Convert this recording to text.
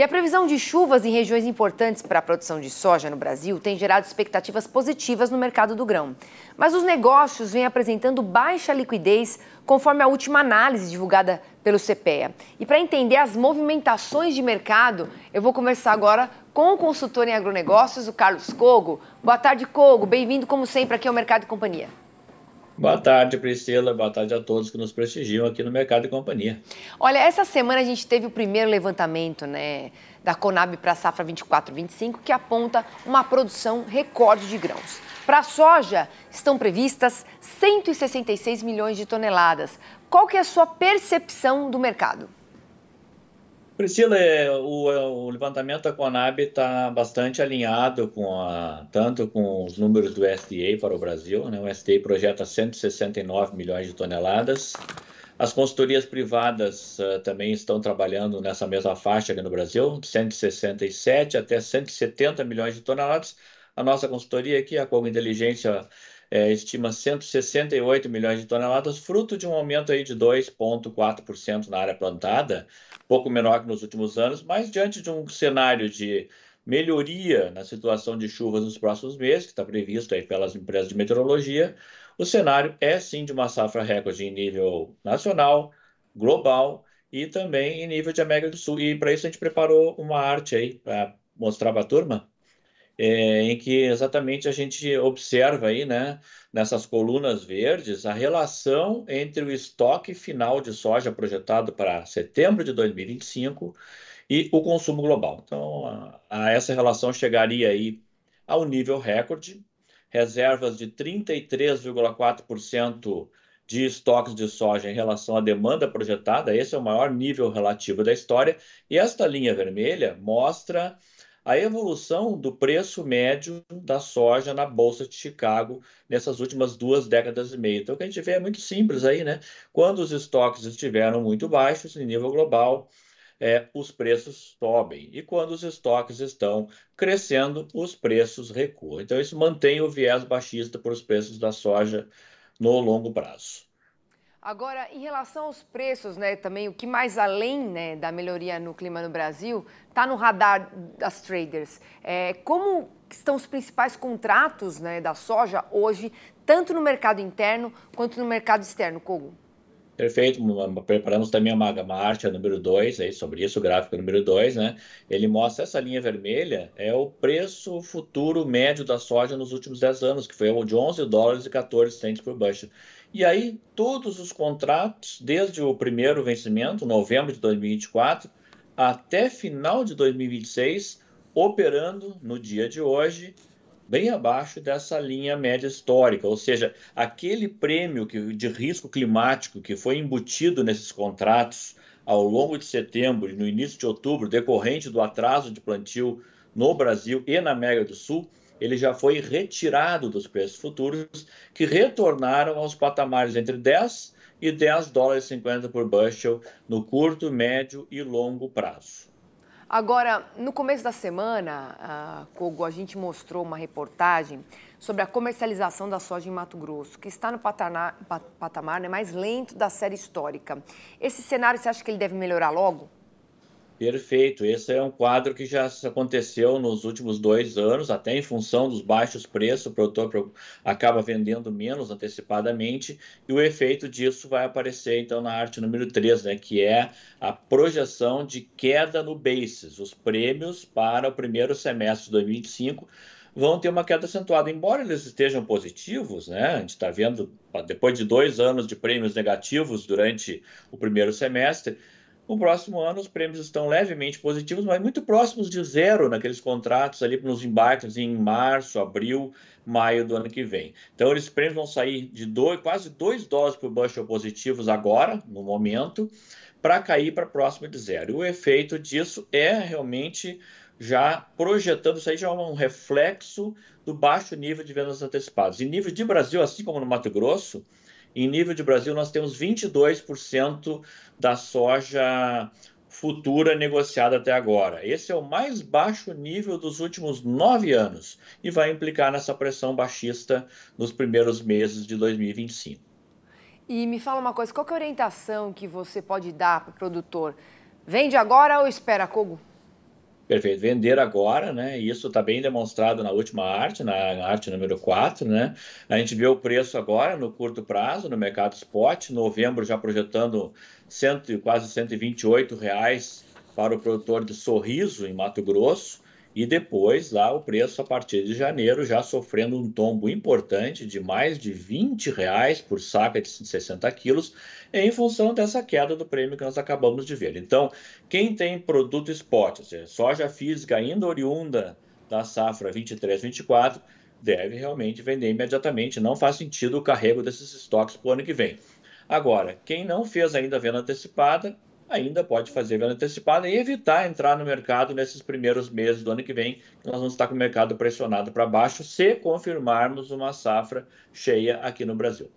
E a previsão de chuvas em regiões importantes para a produção de soja no Brasil tem gerado expectativas positivas no mercado do grão. Mas os negócios vêm apresentando baixa liquidez, conforme a última análise divulgada pelo CPEA. E para entender as movimentações de mercado, eu vou conversar agora com o consultor em agronegócios, o Carlos Cogo. Boa tarde, Cogo. Bem-vindo, como sempre, aqui ao Mercado e Companhia. Boa tarde, Priscila. Boa tarde a todos que nos prestigiam aqui no Mercado e Companhia. Olha, essa semana a gente teve o primeiro levantamento, né, da Conab para a safra 24/25, que aponta uma produção recorde de grãos. Para a soja, estão previstas 166 milhões de toneladas. Qual que é a sua percepção do mercado? Priscila, é, o, é, o levantamento da Conab está bastante alinhado com a, tanto com os números do SDA para o Brasil. Né? O SDA projeta 169 milhões de toneladas. As consultorias privadas uh, também estão trabalhando nessa mesma faixa aqui no Brasil, de 167 até 170 milhões de toneladas. A nossa consultoria aqui, a Congo Inteligência, é, estima 168 milhões de toneladas, fruto de um aumento aí de 2,4% na área plantada, pouco menor que nos últimos anos, mas diante de um cenário de melhoria na situação de chuvas nos próximos meses, que está previsto aí pelas empresas de meteorologia, o cenário é sim de uma safra recorde em nível nacional, global e também em nível de América do Sul. E para isso a gente preparou uma arte aí para mostrar para a turma é, em que exatamente a gente observa aí, né, nessas colunas verdes, a relação entre o estoque final de soja projetado para setembro de 2025 e o consumo global. Então, a, a essa relação chegaria aí ao nível recorde, reservas de 33,4% de estoques de soja em relação à demanda projetada, esse é o maior nível relativo da história, e esta linha vermelha mostra a evolução do preço médio da soja na Bolsa de Chicago nessas últimas duas décadas e meia. Então, o que a gente vê é muito simples aí, né? Quando os estoques estiveram muito baixos em nível global, é, os preços sobem. E quando os estoques estão crescendo, os preços recuam. Então, isso mantém o viés baixista para os preços da soja no longo prazo. Agora, em relação aos preços, né, também o que mais além né, da melhoria no clima no Brasil está no radar das traders. É, como estão os principais contratos né, da soja hoje, tanto no mercado interno quanto no mercado externo, Kogo? Perfeito, preparamos também a uma arte número 2, é sobre isso, o gráfico número 2, né? Ele mostra essa linha vermelha, é o preço futuro médio da soja nos últimos 10 anos, que foi de 11 dólares e 14 centos por bushel. E aí, todos os contratos, desde o primeiro vencimento, novembro de 2024, até final de 2026, operando no dia de hoje, bem abaixo dessa linha média histórica, ou seja, aquele prêmio que, de risco climático que foi embutido nesses contratos ao longo de setembro e no início de outubro, decorrente do atraso de plantio no Brasil e na América do Sul, ele já foi retirado dos preços futuros, que retornaram aos patamares entre 10 e 10 dólares 50 por bushel no curto, médio e longo prazo. Agora, no começo da semana, a Kogo, a gente mostrou uma reportagem sobre a comercialização da soja em Mato Grosso, que está no patamar, patamar né, mais lento da série histórica. Esse cenário, você acha que ele deve melhorar logo? Perfeito. Esse é um quadro que já aconteceu nos últimos dois anos, até em função dos baixos preços, o produtor acaba vendendo menos antecipadamente, e o efeito disso vai aparecer então na arte número 3, né, que é a projeção de queda no basis. Os prêmios para o primeiro semestre de 2025 vão ter uma queda acentuada, embora eles estejam positivos, né? A gente está vendo, depois de dois anos de prêmios negativos durante o primeiro semestre, no próximo ano, os prêmios estão levemente positivos, mas muito próximos de zero naqueles contratos ali nos embarques em março, abril, maio do ano que vem. Então, eles prêmios vão sair de dois, quase 2 dólares por bushel positivos agora, no momento, para cair para próximo de zero. E o efeito disso é realmente já projetando, isso aí já é um reflexo do baixo nível de vendas antecipadas. Em nível de Brasil, assim como no Mato Grosso, em nível de Brasil, nós temos 22% da soja futura negociada até agora. Esse é o mais baixo nível dos últimos nove anos e vai implicar nessa pressão baixista nos primeiros meses de 2025. E me fala uma coisa, qual é a orientação que você pode dar para o produtor? Vende agora ou espera, Kogo? Perfeito. Vender agora, né? Isso está bem demonstrado na última arte, na arte número 4, né? A gente vê o preço agora no curto prazo, no mercado spot, novembro já projetando cento, quase 128 reais para o produtor de sorriso em Mato Grosso e depois lá o preço a partir de janeiro já sofrendo um tombo importante de mais de 20 reais por saca de 60 quilos em função dessa queda do prêmio que nós acabamos de ver. Então, quem tem produto spot, ou seja, soja física ainda oriunda da safra 23-24, deve realmente vender imediatamente. Não faz sentido o carrego desses estoques para o ano que vem. Agora, quem não fez ainda a venda antecipada, ainda pode fazer venda antecipada e evitar entrar no mercado nesses primeiros meses do ano que vem, que nós vamos estar com o mercado pressionado para baixo se confirmarmos uma safra cheia aqui no Brasil.